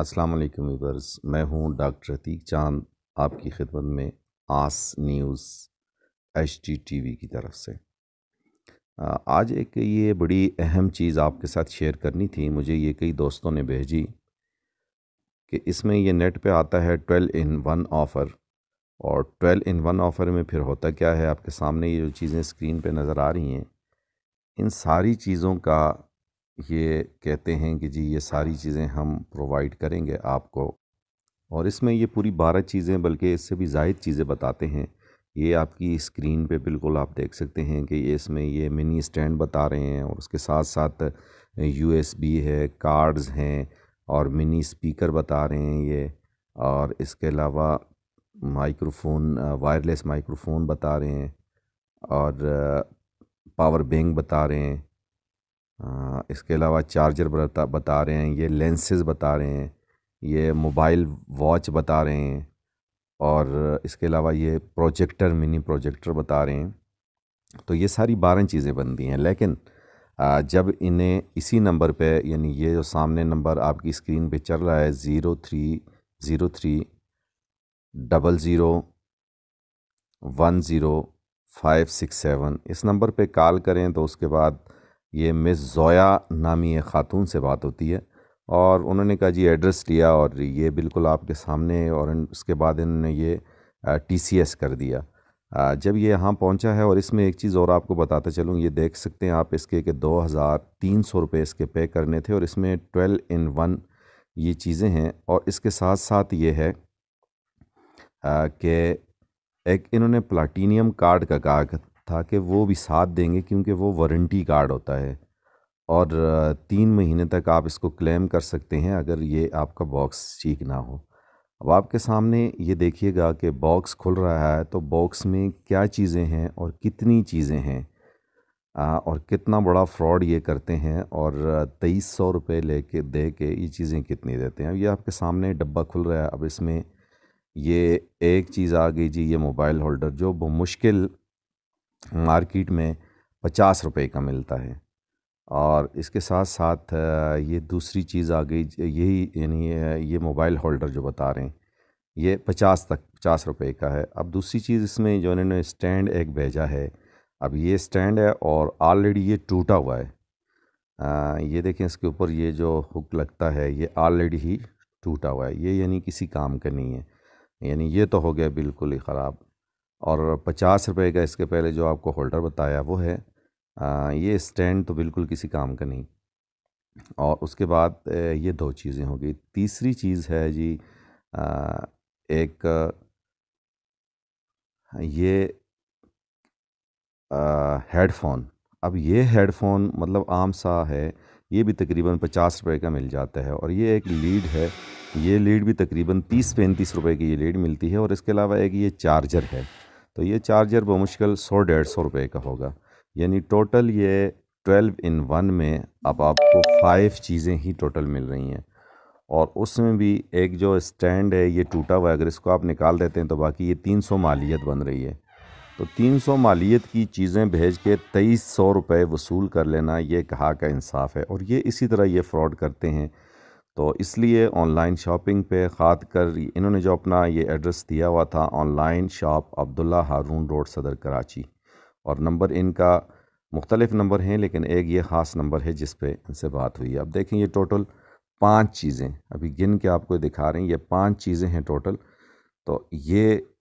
अस्सलाम वालेकुम वीवर्स मैं हूं डॉक्टर अतीक चांद आपकी खिदमत में आस news H T T V की तरफ से आज एक ये बड़ी अहम चीज़ आपके साथ शेयर करनी थी मुझे ये कई दोस्तों ने भेजी कि इसमें ये नेट पे आता है ट्वेल्व इन वन ऑफ़र और ट्वेल्व इन वन ऑफ़र में फिर होता क्या है आपके सामने ये जो चीज़ें स्क्रीन पे नज़र आ रही हैं इन सारी चीज़ों का ये कहते हैं कि जी ये सारी चीज़ें हम प्रोवाइड करेंगे आपको और इसमें ये पूरी बारह चीज़ें बल्कि इससे भी जायद चीज़ें बताते हैं ये आपकी स्क्रीन पे बिल्कुल आप देख सकते हैं कि ये इसमें ये मिनी स्टैंड बता रहे हैं और उसके साथ साथ यूएसबी है कार्ड्स हैं और मिनी स्पीकर बता रहे हैं ये और इसके अलावा माइक्रोफोन वायरलेस माइक्रोफोन बता रहे हैं और पावर uh, बैंक बता रहे हैं इसके अलावा चार्जर बता बता रहे हैं ये लेंसेज बता रहे हैं ये मोबाइल वॉच बता रहे हैं और इसके अलावा ये प्रोजेक्टर मिनी प्रोजेक्टर बता रहे हैं तो ये सारी बारह चीज़ें बनती हैं लेकिन जब इन्हें इसी नंबर पे यानी ये जो सामने नंबर आपकी स्क्रीन पे चल रहा है zero three zero three double zero one zero five six seven इस नंबर पे कॉल करें तो उसके बाद ये मिस जोया नामी एक ख़ातून से बात होती है और उन्होंने कहा जी एड्रेस लिया और ये बिल्कुल आपके सामने और उसके बाद इन्होंने ये टीसीएस कर दिया जब ये यहाँ पहुँचा है और इसमें एक चीज़ और आपको बताते चलूँ ये देख सकते हैं आप इसके कि दो हज़ार तीन सौ रुपये इसके पे करने थे और इसमें ट्वेल्व इन वन ये चीज़ें हैं और इसके साथ साथ ये है कि एक इन्होंने प्लाटीनियम कार्ड का कागज़ था कि वो भी साथ देंगे क्योंकि वो वारंटी कार्ड होता है और तीन महीने तक आप इसको क्लेम कर सकते हैं अगर ये आपका बॉक्स ठीक ना हो अब आपके सामने ये देखिएगा कि बॉक्स खुल रहा है तो बॉक्स में क्या चीज़ें हैं और कितनी चीज़ें हैं और कितना बड़ा फ्रॉड ये करते हैं और तेईस सौ रुपये ले के दे के ये चीज़ें कितनी देते हैं ये आपके सामने डब्बा खुल रहा है अब इसमें ये एक चीज़ आ गई जी ये मोबाइल होल्डर जो मुश्किल मार्केट में पचास रुपए का मिलता है और इसके साथ साथ ये दूसरी चीज़ आ गई यही यानी ये मोबाइल होल्डर जो बता रहे हैं ये पचास तक पचास रुपए का है अब दूसरी चीज़ इसमें जो इन्होंने स्टैंड एक भेजा है अब ये स्टैंड है और ऑलरेडी ये टूटा हुआ है आ, ये देखें इसके ऊपर ये जो हुक लगता है ये ऑलरेडी ही टूटा हुआ है ये यानी किसी काम का नहीं है यानी ये तो हो गया बिल्कुल ही ख़राब और पचास रुपये का इसके पहले जो आपको होल्डर बताया वो है आ, ये स्टैंड तो बिल्कुल किसी काम का नहीं और उसके बाद ये दो चीज़ें होगी तीसरी चीज़ है जी आ, एक ये हेडफोन अब ये हेडफोन मतलब आम सा है ये भी तकरीबन पचास रुपए का मिल जाता है और ये एक लीड है ये लीड भी तकरीबन तीस पैंतीस रुपए की ये लीड मिलती है और इसके अलावा एक ये चार्जर है तो ये चार्जर बमुश्किल सौ डेढ़ सौ रुपये का होगा यानी टोटल ये ट्वेल्व इन वन में अब आपको फ़ाइव चीज़ें ही टोटल मिल रही हैं और उसमें भी एक जो स्टैंड है ये टूटा हुआ है अगर इसको आप निकाल देते हैं तो बाकी ये तीन सौ मालियत बन रही है तो तीन सौ मालियत की चीज़ें भेज के तेईस सौ रुपये वसूल कर लेना ये कहा का इंसाफ है और ये इसी तरह ये फ्रॉड करते हैं तो इसलिए ऑनलाइन शॉपिंग पे ख़ात कर इन्होंने जो अपना ये एड्रेस दिया हुआ था online shop Abdullah Haroon road Saddar Karachi और नंबर इनका मुख्तलिफ़ नंबर हैं लेकिन एक ये ख़ास नंबर है जिस पे इनसे बात हुई है अब देखें ये टोटल पांच चीज़ें अभी गिन के आपको दिखा रहे हैं ये पांच चीज़ें हैं टोटल तो ये